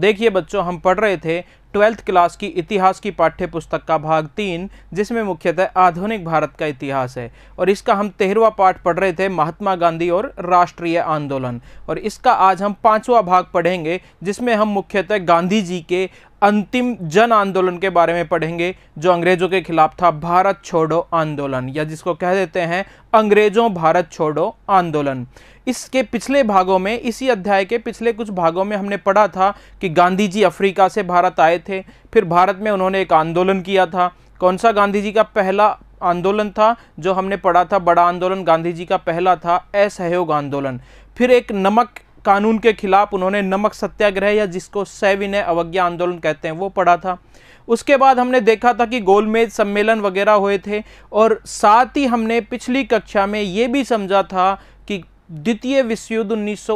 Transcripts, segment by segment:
देखिए बच्चों हम पढ़ रहे थे ट्वेल्थ क्लास की इतिहास की पाठ्य पुस्तक का भाग तीन जिसमें मुख्यतः आधुनिक भारत का इतिहास है और इसका हम तेरहवा पाठ पढ़ रहे थे महात्मा गांधी और राष्ट्रीय आंदोलन और इसका आज हम पांचवा भाग पढ़ेंगे जिसमें हम मुख्यतः गांधी जी के अंतिम जन आंदोलन के बारे में पढ़ेंगे जो अंग्रेजों के खिलाफ था भारत छोड़ो आंदोलन या जिसको कह देते हैं अंग्रेजों भारत छोड़ो आंदोलन इसके पिछले भागों में इसी अध्याय के पिछले कुछ भागों में हमने पढ़ा था कि गांधी जी अफ्रीका से भारत आए थे फिर भारत में उन्होंने एक आंदोलन किया था कौन सा गांधी जी का पहला आंदोलन था जो हमने पढ़ा था बड़ा आंदोलन गांधी जी का पहला था असहयोग आंदोलन फिर एक नमक कानून के खिलाफ उन्होंने नमक सत्याग्रह या जिसको सैविनय अवज्ञा आंदोलन कहते हैं वो पढ़ा था उसके बाद हमने देखा था कि गोलमेज सम्मेलन वगैरह हुए थे और साथ ही हमने पिछली कक्षा में ये भी समझा था द्वितीय विश्व युद्ध उन्नीस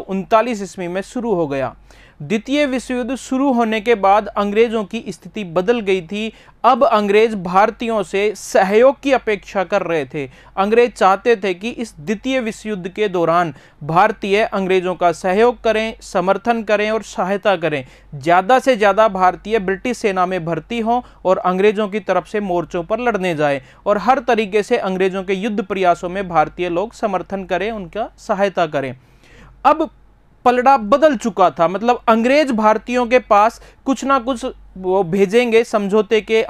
ईस्वी में शुरू हो गया द्वितीय विश्व युद्ध शुरू होने के बाद अंग्रेजों की स्थिति बदल गई थी अब अंग्रेज भारतीयों से सहयोग की अपेक्षा कर रहे थे अंग्रेज चाहते थे कि इस द्वितीय विश्व युद्ध के दौरान भारतीय अंग्रेजों का सहयोग करें समर्थन करें और सहायता करें ज़्यादा से ज़्यादा भारतीय ब्रिटिश सेना में भर्ती हों और अंग्रेजों की तरफ से मोर्चों पर लड़ने जाएं और हर तरीके से अंग्रेजों के युद्ध प्रयासों में भारतीय लोग समर्थन करें उनका सहायता करें अब पलड़ा बदल चुका था मतलब अंग्रेज भारतीयों के पास कुछ ना कुछ वो भेजेंगे समझौते के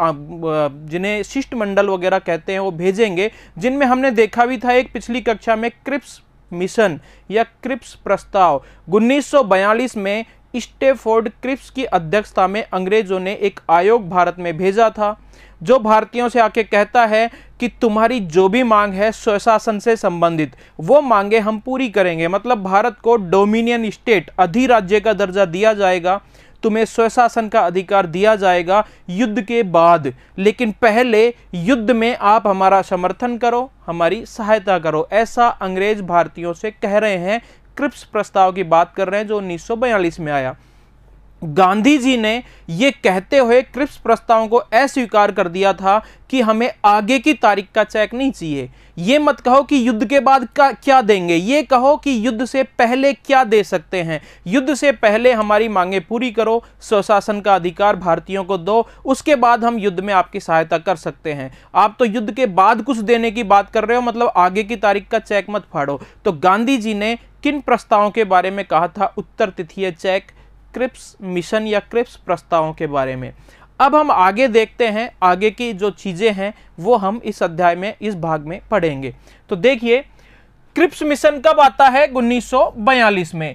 जिन्हें शिष्टमंडल वगैरह कहते हैं वो भेजेंगे जिनमें हमने देखा भी था एक पिछली कक्षा में क्रिप्स मिशन या क्रिप्स प्रस्ताव 1942 में स्टेफोर्ड क्रिप्स की अध्यक्षता में अंग्रेजों ने एक आयोग भारत में भेजा था जो भारतीयों से आके कहता है कि तुम्हारी जो भी मांग है स्वशासन से संबंधित वो मांगे हम पूरी करेंगे मतलब भारत को डोमिनियन स्टेट अधिराज्य का दर्जा दिया जाएगा तुम्हें स्वशासन का अधिकार दिया जाएगा युद्ध के बाद लेकिन पहले युद्ध में आप हमारा समर्थन करो हमारी सहायता करो ऐसा अंग्रेज भारतीयों से कह रहे हैं क्रिप्स प्रस्ताव की बात कर रहे हैं जो 1942 में आया गांधी जी ने ये कहते हुए क्रिप्स प्रस्ताव को अस्वीकार कर दिया था कि हमें आगे की तारीख का चेक नहीं चाहिए ये मत कहो कि युद्ध के बाद का क्या देंगे ये कहो कि युद्ध से पहले क्या दे सकते हैं युद्ध से पहले हमारी मांगे पूरी करो स्वशासन का अधिकार भारतीयों को दो उसके बाद हम युद्ध में आपकी सहायता कर सकते हैं आप तो युद्ध के बाद कुछ देने की बात कर रहे हो मतलब आगे की तारीख का चेक मत फाड़ो तो गांधी जी ने किन प्रस्तावों के बारे में कहा था उत्तर तिथिय चेक क्रिप्स मिशन या क्रिप्स प्रस्तावों के बारे में अब हम आगे देखते हैं आगे की जो चीज़ें हैं वो हम इस अध्याय में इस भाग में पढ़ेंगे तो देखिए क्रिप्स मिशन कब आता है 1942 में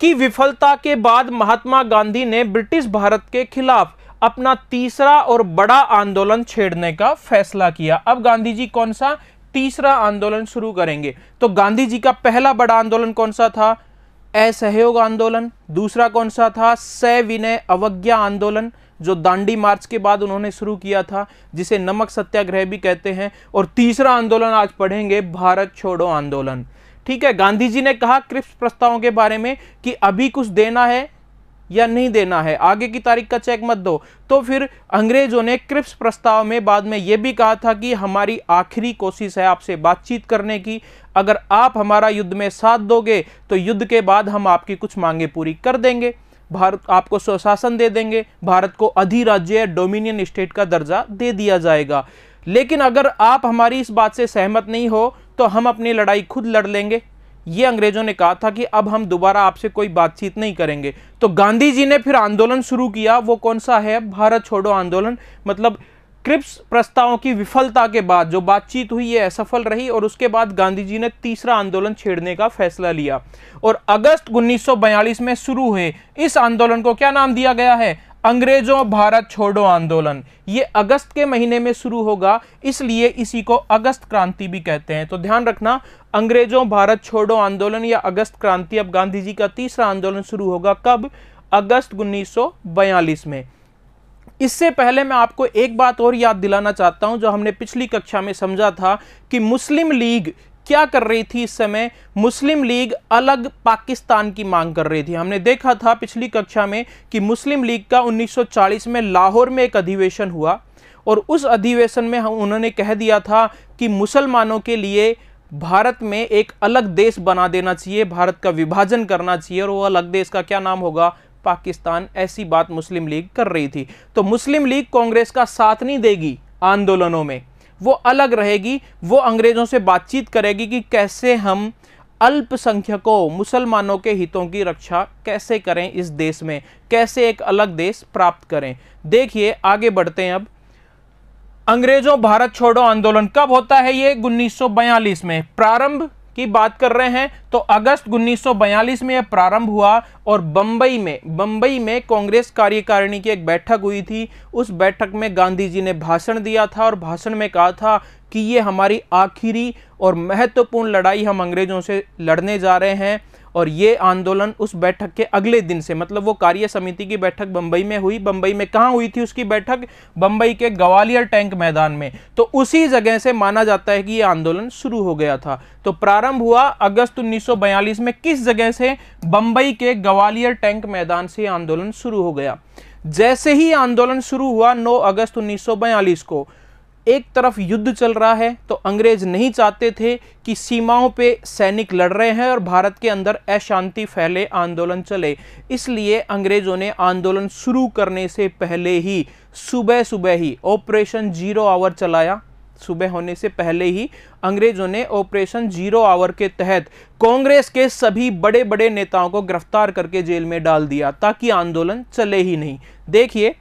की विफलता के बाद महात्मा गांधी ने ब्रिटिश भारत के खिलाफ अपना तीसरा और बड़ा आंदोलन छेड़ने का फैसला किया अब गांधी जी कौन सा तीसरा आंदोलन शुरू करेंगे तो गांधी जी का पहला बड़ा आंदोलन कौन सा था असहयोग आंदोलन दूसरा कौन सा था सविनय अवज्ञा आंदोलन जो दांडी मार्च के बाद उन्होंने शुरू किया था जिसे नमक सत्याग्रह भी कहते हैं और तीसरा आंदोलन आज पढ़ेंगे भारत छोड़ो आंदोलन ठीक है गांधी जी ने कहा क्रिप्स प्रस्तावों के बारे में कि अभी कुछ देना है या नहीं देना है आगे की तारीख का चेक मत दो तो फिर अंग्रेजों ने क्रिप्स प्रस्ताव में बाद में यह भी कहा था कि हमारी आखिरी कोशिश है आपसे बातचीत करने की अगर आप हमारा युद्ध में साथ दोगे तो युद्ध के बाद हम आपकी कुछ मांगे पूरी कर देंगे भारत आपको स्वशासन दे देंगे भारत को अधिराज्य डोमिनियन स्टेट का दर्जा दे दिया जाएगा लेकिन अगर आप हमारी इस बात से सहमत नहीं हो तो हम अपनी लड़ाई खुद लड़ लेंगे ये अंग्रेजों ने कहा था कि अब हम दोबारा आपसे कोई बातचीत नहीं करेंगे तो गांधी जी ने फिर आंदोलन शुरू किया वो कौन सा है भारत छोड़ो आंदोलन मतलब क्रिप्स प्रस्तावों की विफलता के बाद जो बातचीत हुई ये असफल रही और उसके बाद गांधी जी ने तीसरा आंदोलन छेड़ने का फैसला लिया और अगस्त 1942 में शुरू हुए इस आंदोलन को क्या नाम दिया गया है अंग्रेजों भारत छोड़ो आंदोलन ये अगस्त के महीने में शुरू होगा इसलिए इसी को अगस्त क्रांति भी कहते हैं तो ध्यान रखना अंग्रेजों भारत छोड़ो आंदोलन या अगस्त क्रांति अब गांधी जी का तीसरा आंदोलन शुरू होगा कब अगस्त 1942 में इससे पहले मैं आपको एक बात और याद दिलाना चाहता हूं जो हमने पिछली कक्षा में समझा था कि मुस्लिम लीग क्या कर रही थी इस समय मुस्लिम लीग अलग पाकिस्तान की मांग कर रही थी हमने देखा था पिछली कक्षा में कि मुस्लिम लीग का 1940 में लाहौर में एक अधिवेशन हुआ और उस अधिवेशन में हम उन्होंने कह दिया था कि मुसलमानों के लिए भारत में एक अलग देश बना देना चाहिए भारत का विभाजन करना चाहिए और वो अलग देश का क्या नाम होगा पाकिस्तान ऐसी बात मुस्लिम लीग कर रही थी तो मुस्लिम लीग कांग्रेस का साथ नहीं देगी आंदोलनों में वो अलग रहेगी वो अंग्रेज़ों से बातचीत करेगी कि कैसे हम अल्पसंख्यकों मुसलमानों के हितों की रक्षा कैसे करें इस देश में कैसे एक अलग देश प्राप्त करें देखिए आगे बढ़ते हैं अब अंग्रेजों भारत छोड़ो आंदोलन कब होता है ये 1942 में प्रारंभ की बात कर रहे हैं तो अगस्त 1942 में यह प्रारंभ हुआ और बम्बई में बम्बई में कांग्रेस कार्यकारिणी की एक बैठक हुई थी उस बैठक में गांधी जी ने भाषण दिया था और भाषण में कहा था कि ये हमारी आखिरी और महत्वपूर्ण लड़ाई हम अंग्रेज़ों से लड़ने जा रहे हैं और ये आंदोलन उस बैठक के अगले दिन से मतलब वो कार्य समिति की बैठक बंबई में हुई बंबई में कहाँ हुई थी उसकी बैठक बंबई के ग्वालियर टैंक मैदान में तो उसी जगह से माना जाता है कि ये आंदोलन शुरू हो गया था तो प्रारंभ हुआ अगस्त 1942 में किस जगह से बंबई के ग्वालियर टैंक मैदान से आंदोलन शुरू हो गया जैसे ही आंदोलन शुरू हुआ 9 अगस्त 1942 को एक तरफ युद्ध चल रहा है तो अंग्रेज नहीं चाहते थे कि सीमाओं पे सैनिक लड़ रहे हैं और भारत के अंदर अशांति फैले आंदोलन चले इसलिए अंग्रेजों ने आंदोलन शुरू करने से पहले ही सुबह सुबह ही ऑपरेशन जीरो आवर चलाया सुबह होने से पहले ही अंग्रेजों ने ऑपरेशन जीरो आवर के तहत कांग्रेस के सभी बड़े बड़े नेताओं को गिरफ्तार करके जेल में डाल दिया ताकि आंदोलन चले ही नहीं देखिए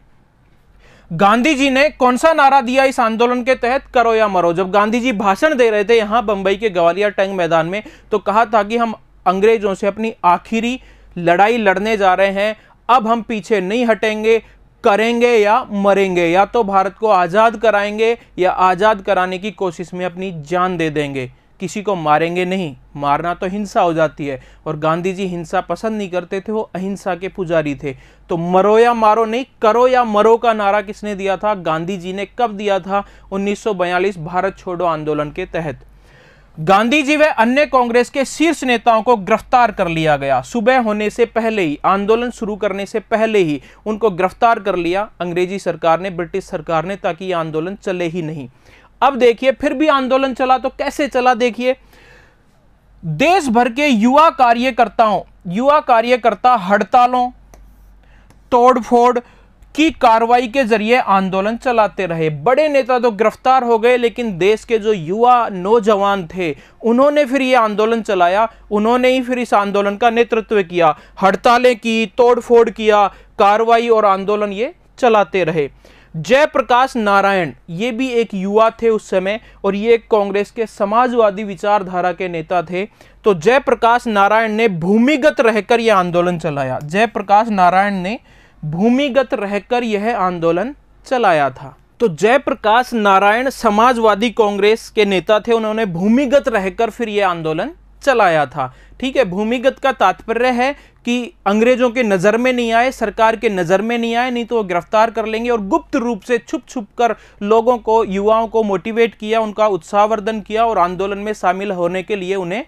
गांधी जी ने कौन सा नारा दिया इस आंदोलन के तहत करो या मरो जब गांधी जी भाषण दे रहे थे यहाँ बम्बई के ग्वालियर टैंक मैदान में तो कहा था कि हम अंग्रेजों से अपनी आखिरी लड़ाई लड़ने जा रहे हैं अब हम पीछे नहीं हटेंगे करेंगे या मरेंगे या तो भारत को आज़ाद कराएंगे या आज़ाद कराने की कोशिश में अपनी जान दे देंगे किसी को मारेंगे नहीं मारना तो हिंसा हो जाती है और गांधी जी हिंसा पसंद नहीं करते थे वो अहिंसा के पुजारी थे तो मरो या मारो नहीं करो या मरो का नारा किसने दिया था गांधी जी ने कब दिया था 1942 भारत छोड़ो आंदोलन के तहत गांधी जी व अन्य कांग्रेस के शीर्ष नेताओं को गिरफ्तार कर लिया गया सुबह होने से पहले ही आंदोलन शुरू करने से पहले ही उनको गिरफ्तार कर लिया अंग्रेजी सरकार ने ब्रिटिश सरकार ने ताकि ये आंदोलन चले ही नहीं अब देखिए फिर भी आंदोलन चला तो कैसे चला देखिए देश भर के युवा कार्यकर्ताओं युवा कार्यकर्ता हड़तालों तोड़फोड़ की कार्रवाई के जरिए आंदोलन चलाते रहे बड़े नेता तो गिरफ्तार हो गए लेकिन देश के जो युवा नौजवान थे उन्होंने फिर ये आंदोलन चलाया उन्होंने ही फिर इस आंदोलन का नेतृत्व किया हड़तालें की तोड़फोड़ किया कार्रवाई और आंदोलन ये चलाते रहे जयप्रकाश नारायण ये भी एक युवा थे उस समय और ये कांग्रेस के समाजवादी विचारधारा के नेता थे तो जयप्रकाश नारायण ने भूमिगत रहकर यह आंदोलन चलाया जयप्रकाश नारायण ने भूमिगत रहकर यह आंदोलन चलाया था तो जयप्रकाश नारायण समाजवादी कांग्रेस के नेता थे उन्होंने भूमिगत रहकर फिर यह आंदोलन चलाया था ठीक है भूमिगत का तात्पर्य है कि अंग्रेजों के नज़र में नहीं आए सरकार के नज़र में नहीं आए नहीं तो वो गिरफ्तार कर लेंगे और गुप्त रूप से छुप छुप कर लोगों को युवाओं को मोटिवेट किया उनका उत्साहवर्धन किया और आंदोलन में शामिल होने के लिए उन्हें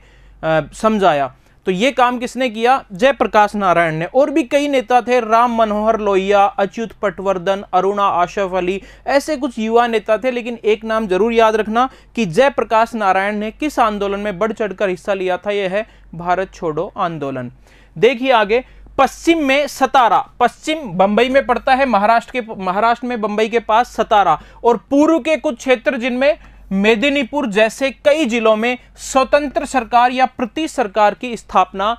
समझाया तो ये काम किसने किया जयप्रकाश नारायण ने और भी कई नेता थे राम मनोहर लोहिया अच्युत पटवर्धन अरुणा आशफ अली ऐसे कुछ युवा नेता थे लेकिन एक नाम जरूर याद रखना कि जयप्रकाश नारायण ने किस आंदोलन में बढ़ चढ़कर हिस्सा लिया था यह है भारत छोड़ो आंदोलन देखिए आगे पश्चिम में सतारा पश्चिम बंबई में पड़ता है महाराष्ट्र के महाराष्ट्र में बंबई के पास सतारा और पूर्व के कुछ क्षेत्र जिनमें मेदिनीपुर जैसे कई जिलों में स्वतंत्र सरकार या प्रति सरकार की स्थापना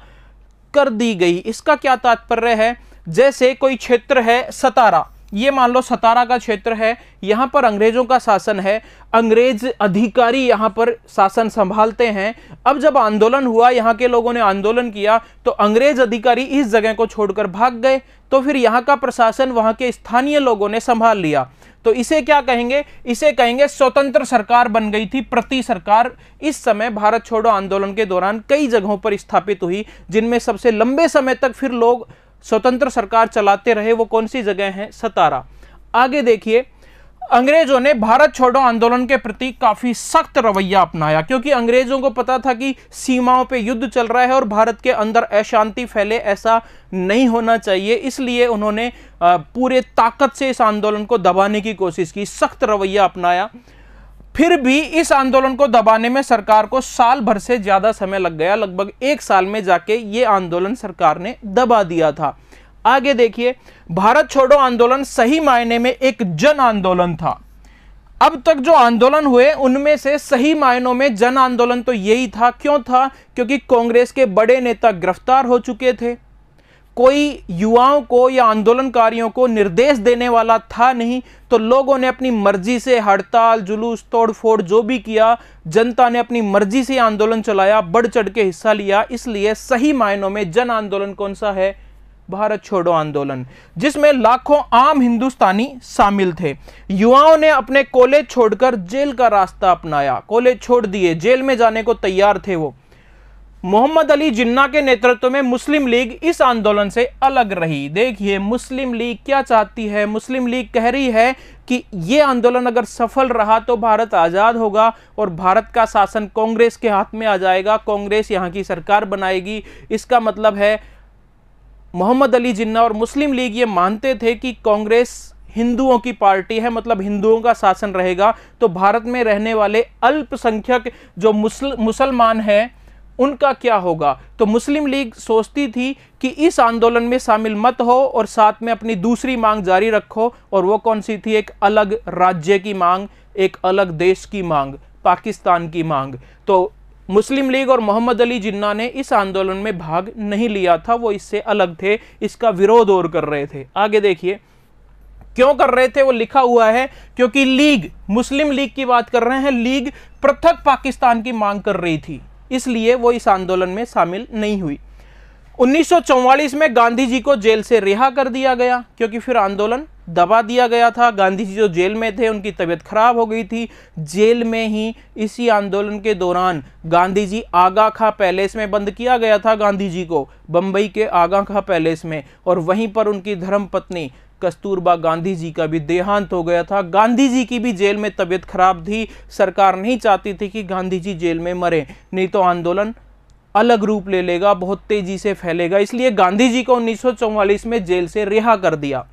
कर दी गई इसका क्या तात्पर्य है जैसे कोई क्षेत्र है सतारा ये मान लो सतारा का क्षेत्र है यहाँ पर अंग्रेजों का शासन है अंग्रेज अधिकारी यहाँ पर शासन संभालते हैं अब जब आंदोलन हुआ यहाँ के लोगों ने आंदोलन किया तो अंग्रेज अधिकारी इस जगह को छोड़कर भाग गए तो फिर यहाँ का प्रशासन वहाँ के स्थानीय लोगों ने संभाल लिया तो इसे क्या कहेंगे इसे कहेंगे स्वतंत्र सरकार बन गई थी प्रति सरकार इस समय भारत छोड़ो आंदोलन के दौरान कई जगहों पर स्थापित हुई जिनमें सबसे लंबे समय तक फिर लोग स्वतंत्र सरकार चलाते रहे वो कौन सी जगह है सतारा आगे देखिए अंग्रेजों ने भारत छोड़ो आंदोलन के प्रति काफी सख्त रवैया अपनाया क्योंकि अंग्रेजों को पता था कि सीमाओं पे युद्ध चल रहा है और भारत के अंदर अशांति फैले ऐसा नहीं होना चाहिए इसलिए उन्होंने पूरे ताकत से इस आंदोलन को दबाने की कोशिश की सख्त रवैया अपनाया फिर भी इस आंदोलन को दबाने में सरकार को साल भर से ज़्यादा समय लग गया लगभग एक साल में जाके ये आंदोलन सरकार ने दबा दिया था आगे देखिए भारत छोड़ो आंदोलन सही मायने में एक जन आंदोलन था अब तक जो आंदोलन हुए उनमें से सही मायनों में जन आंदोलन तो यही था क्यों था क्योंकि कांग्रेस के बड़े नेता गिरफ्तार हो चुके थे कोई युवाओं को या आंदोलनकारियों को निर्देश देने वाला था नहीं तो लोगों ने अपनी मर्जी से हड़ताल जुलूस तोड़फोड़ जो भी किया जनता ने अपनी मर्जी से आंदोलन चलाया बढ़ चढ़ के हिस्सा लिया इसलिए सही मायनों में जन आंदोलन कौन सा है भारत छोड़ो आंदोलन जिसमें लाखों आम हिंदुस्तानी शामिल थे युवाओं ने अपने कॉलेज छोड़कर जेल का रास्ता अपनाया कॉलेज छोड़ दिए जेल में जाने को तैयार थे वो मोहम्मद अली जिन्ना के नेतृत्व में मुस्लिम लीग इस आंदोलन से अलग रही देखिए मुस्लिम लीग क्या चाहती है मुस्लिम लीग कह रही है कि ये आंदोलन अगर सफल रहा तो भारत आज़ाद होगा और भारत का शासन कांग्रेस के हाथ में आ जाएगा कांग्रेस यहाँ की सरकार बनाएगी इसका मतलब है मोहम्मद अली जिन्ना और मुस्लिम लीग ये मानते थे कि कांग्रेस हिंदुओं की पार्टी है मतलब हिंदुओं का शासन रहेगा तो भारत में रहने वाले अल्पसंख्यक जो मुसल मुसलमान हैं उनका क्या होगा तो मुस्लिम लीग सोचती थी कि इस आंदोलन में शामिल मत हो और साथ में अपनी दूसरी मांग जारी रखो और वो कौन सी थी एक अलग राज्य की मांग एक अलग देश की मांग पाकिस्तान की मांग तो मुस्लिम लीग और मोहम्मद अली जिन्ना ने इस आंदोलन में भाग नहीं लिया था वो इससे अलग थे इसका विरोध और कर रहे थे आगे देखिए क्यों कर रहे थे वो लिखा हुआ है क्योंकि लीग मुस्लिम लीग की बात कर रहे हैं लीग पृथक पाकिस्तान की मांग कर रही थी इसलिए वो इस आंदोलन में शामिल नहीं हुई 1944 में गांधी जी को जेल से रिहा कर दिया गया क्योंकि फिर आंदोलन दबा दिया गया था गांधी जी जो जेल में थे उनकी तबीयत खराब हो गई थी जेल में ही इसी आंदोलन के दौरान गांधी जी आगा खां पैलेस में बंद किया गया था गांधी जी को बंबई के आगा खां पैलेस में और वहीं पर उनकी धर्म पत्नी कस्तूरबा गांधी जी का भी देहांत हो गया था गांधी जी की भी जेल में तबीयत खराब थी सरकार नहीं चाहती थी कि गांधी जी जेल में मरे नहीं तो आंदोलन अलग रूप ले लेगा बहुत तेजी से फैलेगा इसलिए गांधी जी को उन्नीस में जेल से रिहा कर दिया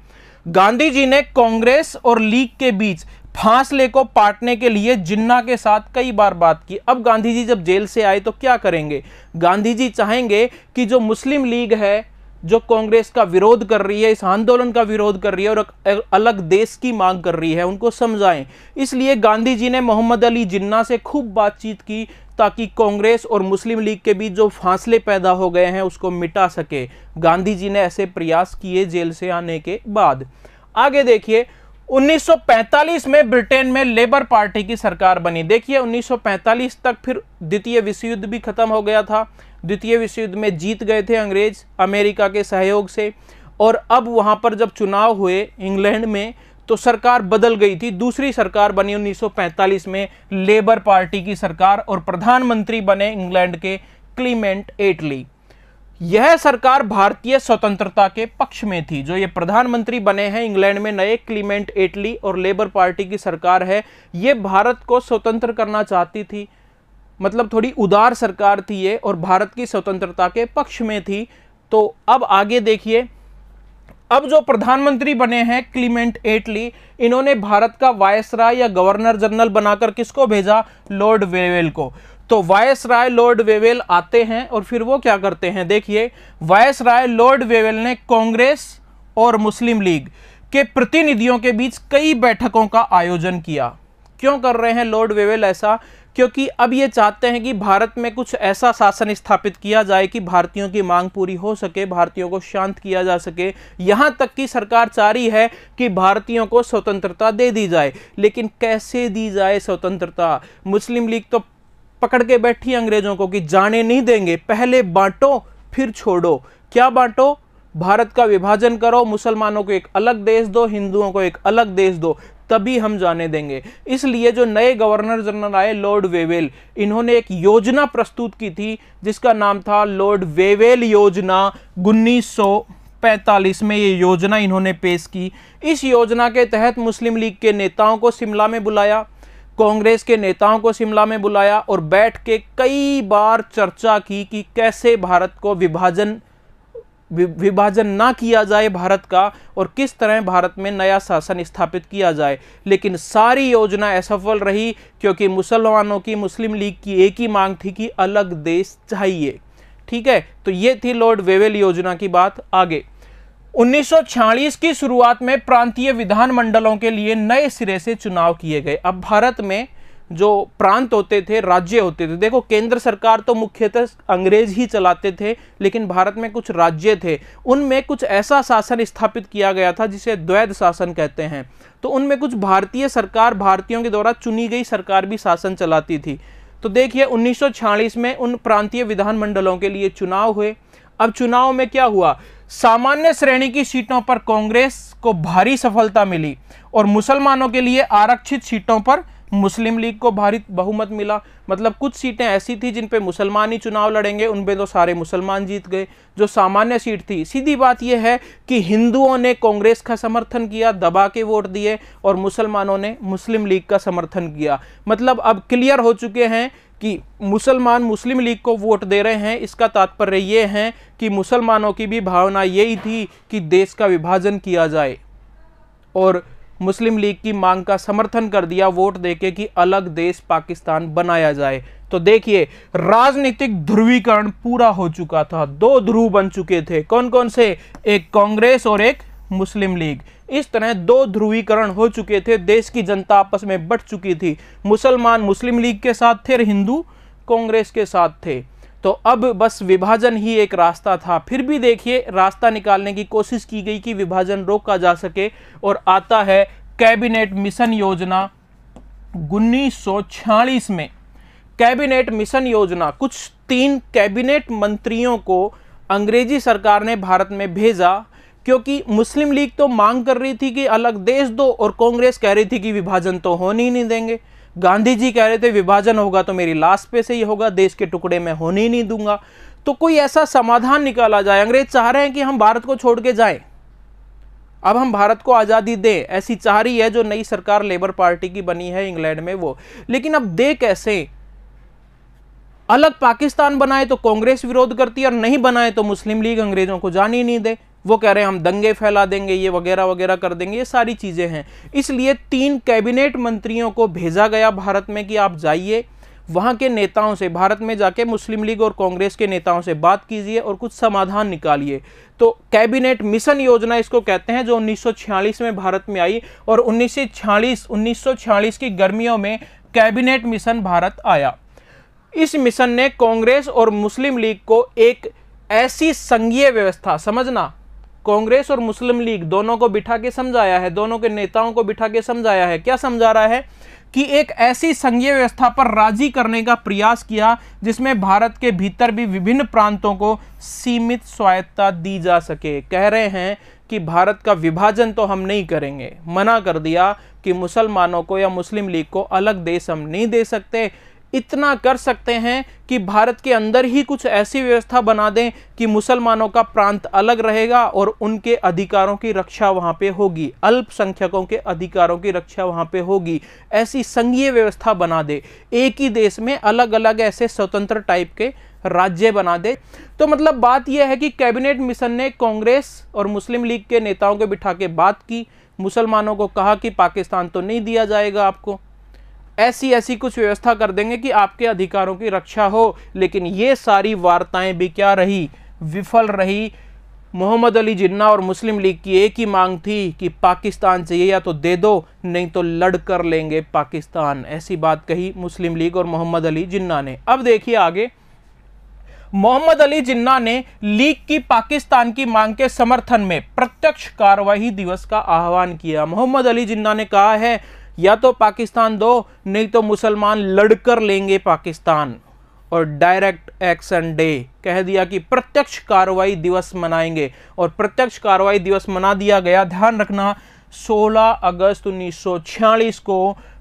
गांधी जी ने कांग्रेस और लीग के बीच फांसले को पाटने के लिए जिन्ना के साथ कई बार बात की अब गांधी जी जब जेल से आए तो क्या करेंगे गांधी जी चाहेंगे कि जो मुस्लिम लीग है जो कांग्रेस का विरोध कर रही है इस आंदोलन का विरोध कर रही है और अलग देश की मांग कर रही है उनको समझाएं इसलिए गांधी जी ने मोहम्मद अली जिन्ना से खूब बातचीत की ताकि कांग्रेस और मुस्लिम लीग के बीच जो फासले पैदा हो गए हैं उसको मिटा सके गांधी जी ने ऐसे प्रयास किए जेल से आने के बाद आगे देखिए 1945 में ब्रिटेन में लेबर पार्टी की सरकार बनी देखिए 1945 तक फिर द्वितीय विश्व युद्ध भी खत्म हो गया था द्वितीय विश्व युद्ध में जीत गए थे अंग्रेज अमेरिका के सहयोग से और अब वहाँ पर जब चुनाव हुए इंग्लैंड में तो सरकार बदल गई थी दूसरी सरकार बनी 1945 में लेबर पार्टी की सरकार और प्रधानमंत्री बने इंग्लैंड के क्लीमेंट एटली यह सरकार भारतीय स्वतंत्रता के पक्ष में थी जो ये प्रधानमंत्री बने हैं इंग्लैंड में नए क्लीमेंट एटली और लेबर पार्टी की सरकार है ये भारत को स्वतंत्र करना चाहती थी मतलब थोड़ी उदार सरकार थी ये और भारत की स्वतंत्रता के पक्ष में थी तो अब आगे देखिए अब जो प्रधानमंत्री बने हैं क्लीमेंट एटली इन्होंने भारत का वायसराय या गवर्नर जनरल बनाकर किसको भेजा लॉर्ड वेवेल को तो वायसराय लॉर्ड वेवेल आते हैं और फिर वो क्या करते हैं देखिए वायसराय लॉर्ड वेवेल ने कांग्रेस और मुस्लिम लीग के प्रतिनिधियों के बीच कई बैठकों का आयोजन किया क्यों कर रहे हैं लॉर्ड वेवेल ऐसा क्योंकि अब ये चाहते हैं कि भारत में कुछ ऐसा शासन स्थापित किया जाए कि भारतीयों की मांग पूरी हो सके भारतीयों को शांत किया जा सके यहाँ तक कि सरकार चाह रही है कि भारतीयों को स्वतंत्रता दे दी जाए लेकिन कैसे दी जाए स्वतंत्रता मुस्लिम लीग तो पकड़ के बैठी अंग्रेजों को कि जाने नहीं देंगे पहले बांटो फिर छोड़ो क्या बांटो भारत का विभाजन करो मुसलमानों को एक अलग देश दो हिंदुओं को एक अलग देश दो तभी हम जाने देंगे इसलिए जो नए गवर्नर जनरल आए लॉर्ड वेवेल इन्होंने एक योजना प्रस्तुत की थी जिसका नाम था लॉर्ड वेवेल योजना उन्नीस पैंतालीस में ये योजना इन्होंने पेश की इस योजना के तहत मुस्लिम लीग के नेताओं को शिमला में बुलाया कांग्रेस के नेताओं को शिमला में बुलाया और बैठ के कई बार चर्चा की कि कैसे भारत को विभाजन विभाजन ना किया जाए भारत का और किस तरह भारत में नया शासन स्थापित किया जाए लेकिन सारी योजना असफल रही क्योंकि मुसलमानों की मुस्लिम लीग की एक ही मांग थी कि अलग देश चाहिए ठीक है तो ये थी लॉर्ड वेवेल योजना की बात आगे 1946 की शुरुआत में प्रांतीय विधानमंडलों के लिए नए सिरे से चुनाव किए गए अब भारत में जो प्रांत होते थे राज्य होते थे देखो केंद्र सरकार तो मुख्यतः अंग्रेज ही चलाते थे लेकिन भारत में कुछ राज्य थे उनमें कुछ ऐसा शासन स्थापित किया गया था जिसे द्वैध शासन कहते हैं तो उनमें कुछ भारतीय सरकार भारतीयों के द्वारा चुनी गई सरकार भी शासन चलाती थी तो देखिए उन्नीस में उन प्रांतीय विधानमंडलों के लिए चुनाव हुए अब चुनाव में क्या हुआ सामान्य श्रेणी की सीटों पर कांग्रेस को भारी सफलता मिली और मुसलमानों के लिए आरक्षित सीटों पर मुस्लिम लीग को भारी बहुमत मिला मतलब कुछ सीटें ऐसी थी जिन पे मुसलमान ही चुनाव लड़ेंगे उनपे तो सारे मुसलमान जीत गए जो सामान्य सीट थी सीधी बात यह है कि हिंदुओं ने कांग्रेस का समर्थन किया दबा के वोट दिए और मुसलमानों ने मुस्लिम लीग का समर्थन किया मतलब अब क्लियर हो चुके हैं कि मुसलमान मुस्लिम लीग को वोट दे रहे हैं इसका तात्पर्य ये है कि मुसलमानों की भी भावना यही थी कि देश का विभाजन किया जाए और मुस्लिम लीग की मांग का समर्थन कर दिया वोट देके कि अलग देश पाकिस्तान बनाया जाए तो देखिए राजनीतिक ध्रुवीकरण पूरा हो चुका था दो ध्रुव बन चुके थे कौन कौन से एक कांग्रेस और एक मुस्लिम लीग इस तरह दो ध्रुवीकरण हो चुके थे देश की जनता आपस में बट चुकी थी मुसलमान मुस्लिम लीग के साथ थे और हिंदू कांग्रेस के साथ थे तो अब बस विभाजन ही एक रास्ता था फिर भी देखिए रास्ता निकालने की कोशिश की गई कि विभाजन रोका जा सके और आता है कैबिनेट मिशन योजना उन्नीस में कैबिनेट मिशन योजना कुछ तीन कैबिनेट मंत्रियों को अंग्रेजी सरकार ने भारत में भेजा क्योंकि मुस्लिम लीग तो मांग कर रही थी कि अलग देश दो और कांग्रेस कह रही थी कि विभाजन तो होने ही नहीं देंगे गांधी जी कह रहे थे विभाजन होगा तो मेरी लाश पे से ही होगा देश के टुकड़े में होने ही नहीं दूंगा तो कोई ऐसा समाधान निकाला जाए अंग्रेज चाह रहे हैं कि हम भारत को छोड़ के जाएं अब हम भारत को आज़ादी दें ऐसी चाह रही है जो नई सरकार लेबर पार्टी की बनी है इंग्लैंड में वो लेकिन अब दे कैसे अलग पाकिस्तान बनाए तो कांग्रेस विरोध करती है और नहीं बनाए तो मुस्लिम लीग अंग्रेजों को जान ही नहीं दे वो कह रहे हैं हम दंगे फैला देंगे ये वगैरह वगैरह कर देंगे ये सारी चीज़ें हैं इसलिए तीन कैबिनेट मंत्रियों को भेजा गया भारत में कि आप जाइए वहाँ के नेताओं से भारत में जाके मुस्लिम लीग और कांग्रेस के नेताओं से बात कीजिए और कुछ समाधान निकालिए तो कैबिनेट मिशन योजना इसको कहते हैं जो 1946 में भारत में आई और 1946 1946 की गर्मियों में कैबिनेट मिशन भारत आया इस मिशन ने कांग्रेस और मुस्लिम लीग को एक ऐसी संघीय व्यवस्था समझना कांग्रेस और मुस्लिम लीग दोनों को बिठा के समझाया है दोनों के नेताओं को बिठा के समझाया है क्या समझा रहा है कि एक ऐसी संघीय व्यवस्था पर राजी करने का प्रयास किया जिसमें भारत के भीतर भी विभिन्न प्रांतों को सीमित स्वायत्ता दी जा सके कह रहे हैं कि भारत का विभाजन तो हम नहीं करेंगे मना कर दिया कि मुसलमानों को या मुस्लिम लीग को अलग देश हम नहीं दे सकते इतना कर सकते हैं कि भारत के अंदर ही कुछ ऐसी व्यवस्था बना दें कि मुसलमानों का प्रांत अलग रहेगा और उनके अधिकारों की रक्षा वहां पे होगी अल्पसंख्यकों के अधिकारों की रक्षा वहां पे होगी ऐसी संघीय व्यवस्था बना दे एक ही देश में अलग अलग ऐसे स्वतंत्र टाइप के राज्य बना दे तो मतलब बात यह है कि कैबिनेट मिशन ने कांग्रेस और मुस्लिम लीग के नेताओं को बिठा के बात की मुसलमानों को कहा कि पाकिस्तान तो नहीं दिया जाएगा आपको ऐसी ऐसी कुछ व्यवस्था कर देंगे कि आपके अधिकारों की रक्षा हो लेकिन ये सारी वार्ताएं भी क्या रही विफल रही मोहम्मद अली जिन्ना और मुस्लिम लीग की एक ही मांग थी कि पाकिस्तान चाहिए या तो दे दो नहीं तो लड़ कर लेंगे पाकिस्तान ऐसी बात कही मुस्लिम लीग और मोहम्मद अली जिन्ना ने अब देखिए आगे मोहम्मद अली जिन्ना ने लीग की पाकिस्तान की मांग के समर्थन में प्रत्यक्ष कार्यवाही दिवस का आह्वान किया मोहम्मद अली जिन्ना ने कहा है या तो पाकिस्तान दो नहीं तो मुसलमान लड़कर लेंगे पाकिस्तान और डायरेक्ट एक्शन डे कह दिया कि प्रत्यक्ष कार्रवाई दिवस मनाएंगे और प्रत्यक्ष कार्रवाई दिवस मना दिया गया ध्यान रखना 16 अगस्त उन्नीस को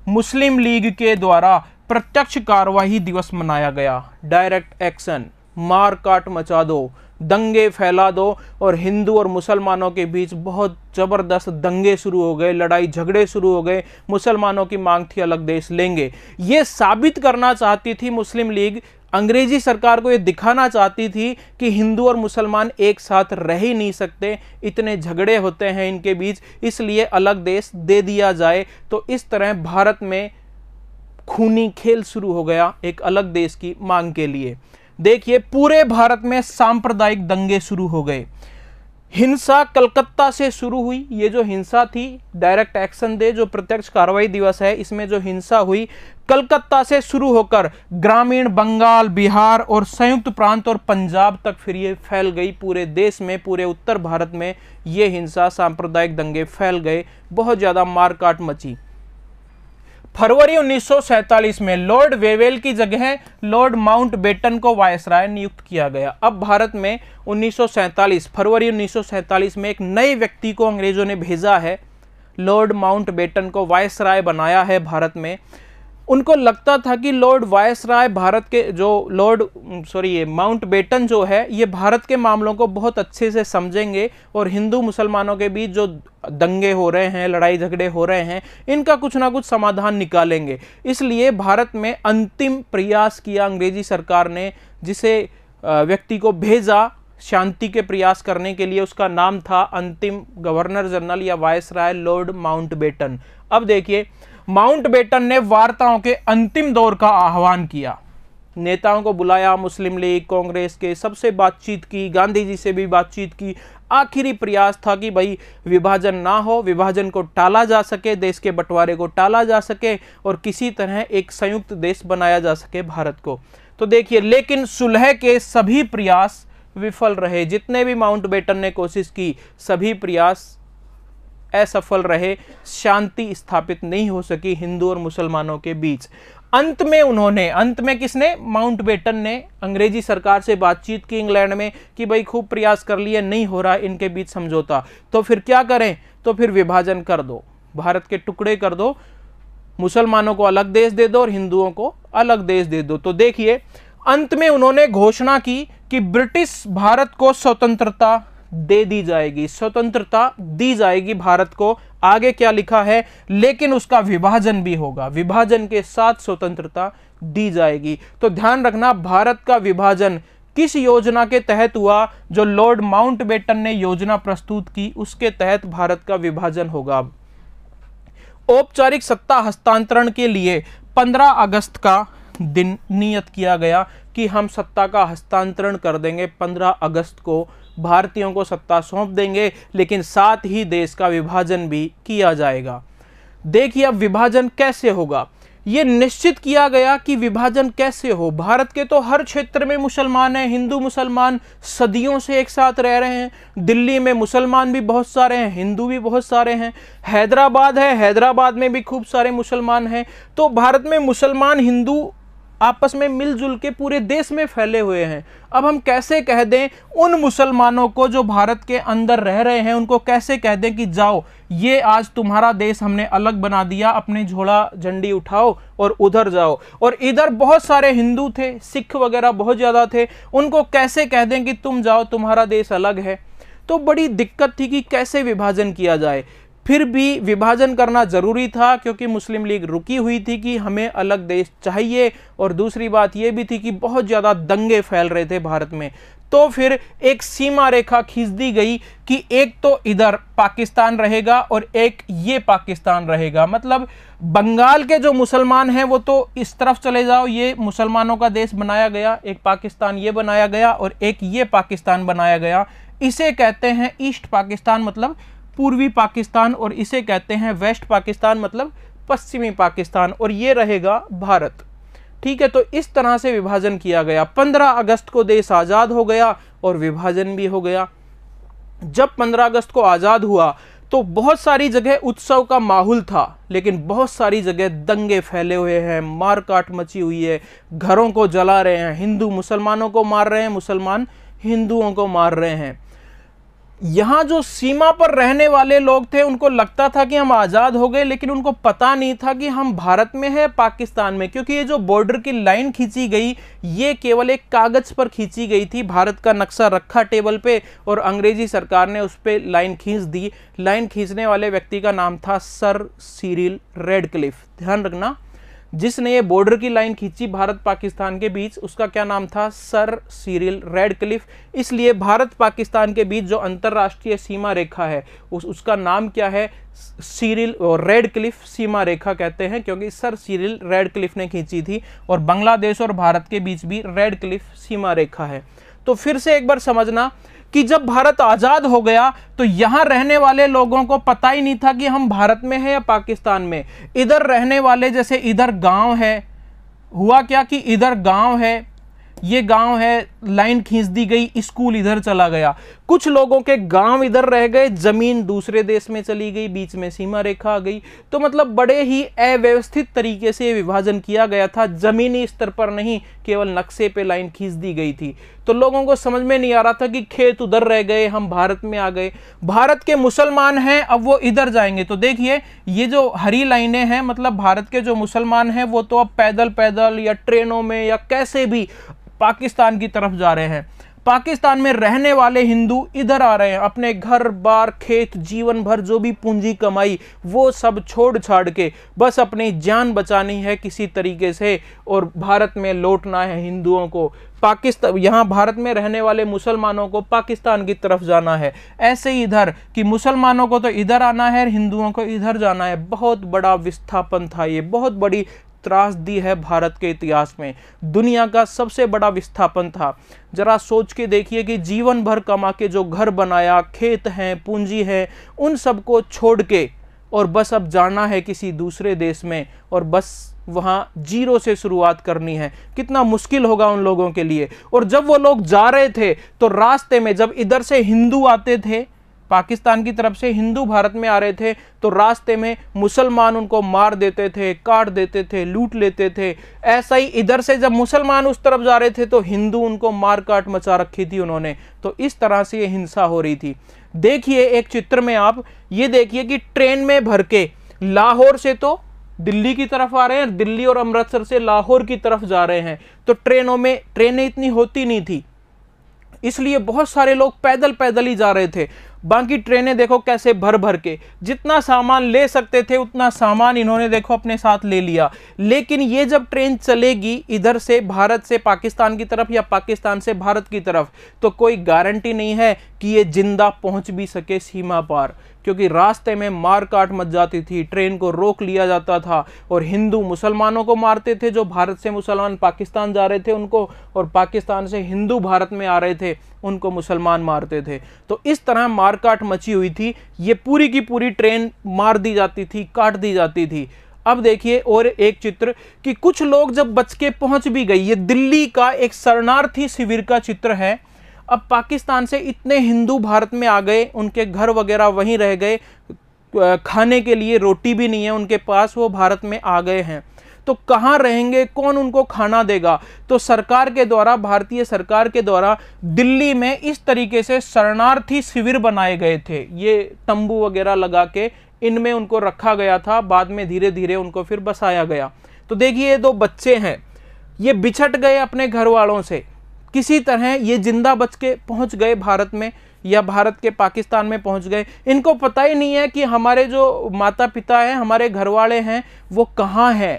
मुस्लिम लीग के द्वारा प्रत्यक्ष कार्रवाई दिवस मनाया गया डायरेक्ट एक्शन मार काट मचा दो दंगे फैला दो और हिंदू और मुसलमानों के बीच बहुत ज़बरदस्त दंगे शुरू हो गए लड़ाई झगड़े शुरू हो गए मुसलमानों की मांग थी अलग देश लेंगे ये साबित करना चाहती थी मुस्लिम लीग अंग्रेजी सरकार को ये दिखाना चाहती थी कि हिंदू और मुसलमान एक साथ रह ही नहीं सकते इतने झगड़े होते हैं इनके बीच इसलिए अलग देश दे दिया जाए तो इस तरह भारत में खूनी खेल शुरू हो गया एक अलग देश की मांग के लिए देखिए पूरे भारत में सांप्रदायिक दंगे शुरू हो गए हिंसा कलकत्ता से शुरू हुई ये जो हिंसा थी डायरेक्ट एक्शन डे जो प्रत्यक्ष कार्रवाई दिवस है इसमें जो हिंसा हुई कलकत्ता से शुरू होकर ग्रामीण बंगाल बिहार और संयुक्त प्रांत और पंजाब तक फिर ये फैल गई पूरे देश में पूरे उत्तर भारत में ये हिंसा सांप्रदायिक दंगे फैल गए बहुत ज़्यादा मारकाट मची फरवरी 1947 में लॉर्ड वेवेल की जगह लॉर्ड माउंट बेटन को वायसराय नियुक्त किया गया अब भारत में 1947 फरवरी 1947 में एक नए व्यक्ति को अंग्रेजों ने भेजा है लॉर्ड माउंट बेटन को वायसराय बनाया है भारत में उनको लगता था कि लॉर्ड वायसराय भारत के जो लॉर्ड सॉरी ये माउंट बेटन जो है ये भारत के मामलों को बहुत अच्छे से समझेंगे और हिंदू मुसलमानों के बीच जो दंगे हो रहे हैं लड़ाई झगड़े हो रहे हैं इनका कुछ ना कुछ समाधान निकालेंगे इसलिए भारत में अंतिम प्रयास किया अंग्रेजी सरकार ने जिसे व्यक्ति को भेजा शांति के प्रयास करने के लिए उसका नाम था अंतिम गवर्नर जनरल या वायस राय लॉर्ड बेटन अब देखिए बेटन ने वार्ताओं के अंतिम दौर का आह्वान किया नेताओं को बुलाया मुस्लिम लीग कांग्रेस के सबसे बातचीत की गांधी जी से भी बातचीत की आखिरी प्रयास था कि भाई विभाजन ना हो विभाजन को टाला जा सके देश के बंटवारे को टाला जा सके और किसी तरह एक संयुक्त देश बनाया जा सके भारत को तो देखिए लेकिन सुलह के सभी प्रयास विफल रहे जितने भी माउंट बेटन ने कोशिश की सभी प्रयास असफल रहे शांति स्थापित नहीं हो सकी हिंदू और मुसलमानों के बीच अंत में उन्होंने अंत में किसने माउंट बेटन ने अंग्रेजी सरकार से बातचीत की इंग्लैंड में कि भाई खूब प्रयास कर लिए नहीं हो रहा इनके बीच समझौता तो फिर क्या करें तो फिर विभाजन कर दो भारत के टुकड़े कर दो मुसलमानों को अलग देश दे दो और हिंदुओं को अलग देश दे दो तो देखिए अंत में उन्होंने घोषणा की कि ब्रिटिश भारत को स्वतंत्रता दे दी जाएगी स्वतंत्रता दी जाएगी भारत को आगे क्या लिखा है लेकिन उसका विभाजन भी होगा विभाजन के साथ स्वतंत्रता दी जाएगी तो ध्यान रखना भारत का विभाजन किस योजना के तहत हुआ जो लॉर्ड माउंटबेटन ने योजना प्रस्तुत की उसके तहत भारत का विभाजन होगा औपचारिक सत्ता हस्तांतरण के लिए 15 अगस्त का दिन नियत किया गया कि हम सत्ता का हस्तांतरण कर देंगे 15 अगस्त को भारतीयों को सत्ता सौंप देंगे लेकिन साथ ही देश का विभाजन भी किया जाएगा देखिए अब विभाजन कैसे होगा ये निश्चित किया गया कि विभाजन कैसे हो भारत के तो हर क्षेत्र में मुसलमान हैं हिंदू मुसलमान सदियों से एक साथ रह रहे हैं दिल्ली में मुसलमान भी बहुत सारे हैं हिंदू भी बहुत सारे हैं हैदराबाद है हैदराबाद में भी खूब सारे मुसलमान हैं तो भारत में मुसलमान हिंदू आपस में मिलजुल के पूरे देश में फैले हुए हैं अब हम कैसे कह दें उन मुसलमानों को जो भारत के अंदर रह रहे हैं उनको कैसे कह दें कि जाओ ये आज तुम्हारा देश हमने अलग बना दिया अपने झोला झंडी उठाओ और उधर जाओ और इधर बहुत सारे हिंदू थे सिख वगैरह बहुत ज़्यादा थे उनको कैसे कह दें कि तुम जाओ तुम्हारा देश अलग है तो बड़ी दिक्कत थी कि कैसे विभाजन किया जाए फिर भी विभाजन करना ज़रूरी था क्योंकि मुस्लिम लीग रुकी हुई थी कि हमें अलग देश चाहिए और दूसरी बात यह भी थी कि बहुत ज़्यादा दंगे फैल रहे थे भारत में तो फिर एक सीमा रेखा खींच दी गई कि एक तो इधर पाकिस्तान रहेगा और एक ये पाकिस्तान रहेगा मतलब बंगाल के जो मुसलमान हैं वो तो इस तरफ चले जाओ ये मुसलमानों का देश बनाया गया एक पाकिस्तान ये बनाया गया और एक ये पाकिस्तान बनाया गया इसे कहते हैं ईस्ट पाकिस्तान मतलब पूर्वी पाकिस्तान और इसे कहते हैं वेस्ट पाकिस्तान मतलब पश्चिमी पाकिस्तान और ये रहेगा भारत ठीक है तो इस तरह से विभाजन किया गया 15 अगस्त को देश आज़ाद हो गया और विभाजन भी हो गया जब 15 अगस्त को आज़ाद हुआ तो बहुत सारी जगह उत्सव का माहौल था लेकिन बहुत सारी जगह दंगे फैले हुए हैं मारकाट मची हुई है घरों को जला रहे हैं हिंदू मुसलमानों को मार रहे हैं मुसलमान हिंदुओं को मार रहे हैं यहाँ जो सीमा पर रहने वाले लोग थे उनको लगता था कि हम आज़ाद हो गए लेकिन उनको पता नहीं था कि हम भारत में हैं पाकिस्तान में क्योंकि ये जो बॉर्डर की लाइन खींची गई ये केवल एक कागज़ पर खींची गई थी भारत का नक्शा रखा टेबल पे और अंग्रेजी सरकार ने उस पर लाइन खींच दी लाइन खींचने वाले व्यक्ति का नाम था सर सीरिल रेड ध्यान रखना जिसने ये बॉर्डर की लाइन खींची भारत पाकिस्तान के बीच उसका क्या नाम था सर सीरियल रेड क्लिफ इसलिए भारत पाकिस्तान के बीच जो अंतर्राष्ट्रीय सीमा रेखा है उस उसका नाम क्या है सीरियल और रेड क्लिफ सीमा रेखा कहते हैं क्योंकि सर सीरियल रेड क्लिफ ने खींची थी और बांग्लादेश और भारत के बीच भी रेड क्लिफ सीमा रेखा है तो फिर से एक बार समझना कि जब भारत आज़ाद हो गया तो यहाँ रहने वाले लोगों को पता ही नहीं था कि हम भारत में हैं या पाकिस्तान में इधर रहने वाले जैसे इधर गांव है हुआ क्या कि इधर गांव है ये गांव है लाइन खींच दी गई स्कूल इधर चला गया कुछ लोगों के गांव इधर रह गए जमीन दूसरे देश में चली गई बीच में सीमा रेखा आ गई तो मतलब बड़े ही अव्यवस्थित तरीके से विभाजन किया गया था जमीनी स्तर पर नहीं केवल नक्शे पे लाइन खींच दी गई थी तो लोगों को समझ में नहीं आ रहा था कि खेत उधर रह गए हम भारत में आ गए भारत के मुसलमान हैं अब वो इधर जाएंगे तो देखिए ये जो हरी लाइनें हैं मतलब भारत के जो मुसलमान हैं वो तो अब पैदल पैदल या ट्रेनों में या कैसे भी पाकिस्तान की तरफ जा रहे हैं पाकिस्तान में रहने वाले हिंदू इधर आ रहे हैं अपने घर बार खेत जीवन भर जो भी पूंजी कमाई वो सब छोड़ छाड़ के बस अपनी जान बचानी है किसी तरीके से और भारत में लौटना है हिंदुओं को पाकिस्तान यहाँ भारत में रहने वाले मुसलमानों को पाकिस्तान की तरफ जाना है ऐसे ही इधर कि मुसलमानों को तो इधर आना है हिंदुओं को इधर जाना है बहुत बड़ा विस्थापन था ये बहुत बड़ी दी है भारत के इतिहास में दुनिया का सबसे बड़ा विस्थापन था जरा सोच के देखिए कि जीवन भर कमा के जो घर बनाया खेत हैं पूंजी है उन सबको छोड़ के और बस अब जाना है किसी दूसरे देश में और बस वहाँ जीरो से शुरुआत करनी है कितना मुश्किल होगा उन लोगों के लिए और जब वो लोग जा रहे थे तो रास्ते में जब इधर से हिंदू आते थे पाकिस्तान की तरफ से हिंदू भारत में आ रहे थे तो रास्ते में मुसलमान उनको मार देते थे काट देते थे लूट लेते थे ऐसा ही इधर से जब मुसलमान उस तरफ जा रहे थे तो हिंदू उनको मार काट मचा रखी थी उन्होंने तो इस तरह से ये हिंसा हो रही थी देखिए एक चित्र में आप ये देखिए कि ट्रेन में भर के लाहौर से तो दिल्ली की तरफ आ रहे हैं दिल्ली और अमृतसर से लाहौर की तरफ जा रहे हैं तो ट्रेनों में ट्रेनें इतनी होती नहीं थी इसलिए बहुत सारे लोग पैदल पैदल ही जा रहे थे बाकी ट्रेनें देखो कैसे भर भर के जितना सामान ले सकते थे उतना सामान इन्होंने देखो अपने साथ ले लिया लेकिन ये जब ट्रेन चलेगी इधर से भारत से पाकिस्तान की तरफ या पाकिस्तान से भारत की तरफ तो कोई गारंटी नहीं है कि ये जिंदा पहुंच भी सके सीमा पार क्योंकि रास्ते में मार काट मच जाती थी ट्रेन को रोक लिया जाता था और हिंदू मुसलमानों को मारते थे जो भारत से मुसलमान पाकिस्तान जा रहे थे उनको और पाकिस्तान से हिंदू भारत में आ रहे थे उनको मुसलमान मारते थे तो इस तरह मारकाट मची हुई थी ये पूरी की पूरी ट्रेन मार दी जाती थी काट दी जाती थी अब देखिए और एक चित्र कि कुछ लोग जब बच के पहुंच भी गई ये दिल्ली का एक शरणार्थी शिविर का चित्र है अब पाकिस्तान से इतने हिंदू भारत में आ गए उनके घर वगैरह वहीं रह गए खाने के लिए रोटी भी नहीं है उनके पास वो भारत में आ गए हैं तो कहाँ रहेंगे कौन उनको खाना देगा तो सरकार के द्वारा भारतीय सरकार के द्वारा दिल्ली में इस तरीके से शरणार्थी शिविर बनाए गए थे ये तंबू वगैरह लगा के इनमें उनको रखा गया था बाद में धीरे धीरे उनको फिर बसाया गया तो देखिए ये दो बच्चे हैं ये बिछट गए अपने घर वालों से किसी तरह ये जिंदा बच के पहुँच गए भारत में या भारत के पाकिस्तान में पहुंच गए इनको पता ही नहीं है कि हमारे जो माता पिता हैं हमारे घर वाले हैं वो कहाँ हैं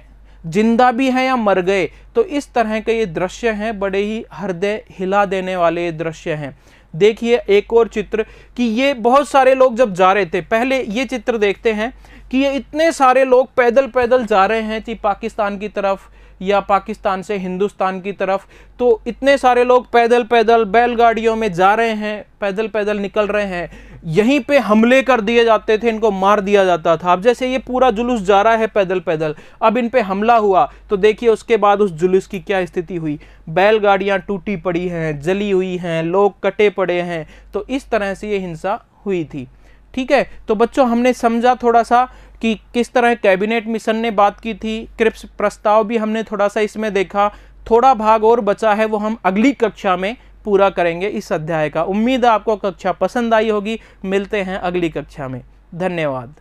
जिंदा भी हैं या मर गए तो इस तरह के ये दृश्य हैं बड़े ही हृदय हिला देने वाले ये दृश्य हैं देखिए एक और चित्र कि ये बहुत सारे लोग जब जा रहे थे पहले ये चित्र देखते हैं कि ये इतने सारे लोग पैदल पैदल जा रहे हैं कि पाकिस्तान की तरफ या पाकिस्तान से हिंदुस्तान की तरफ तो इतने सारे लोग पैदल पैदल बैलगाड़ियों में जा रहे हैं पैदल पैदल निकल रहे हैं यहीं पे हमले कर दिए जाते थे इनको मार दिया जाता था अब जैसे ये पूरा जुलूस जा रहा है पैदल पैदल अब इन पे हमला हुआ तो देखिए उसके बाद उस जुलूस की क्या स्थिति हुई बैलगाड़ियाँ टूटी पड़ी हैं जली हुई हैं लोग कटे पड़े हैं तो इस तरह से ये हिंसा हुई थी ठीक है तो बच्चों हमने समझा थोड़ा सा कि किस तरह कैबिनेट मिशन ने बात की थी क्रिप्स प्रस्ताव भी हमने थोड़ा सा इसमें देखा थोड़ा भाग और बचा है वो हम अगली कक्षा में पूरा करेंगे इस अध्याय का उम्मीद है आपको कक्षा पसंद आई होगी मिलते हैं अगली कक्षा में धन्यवाद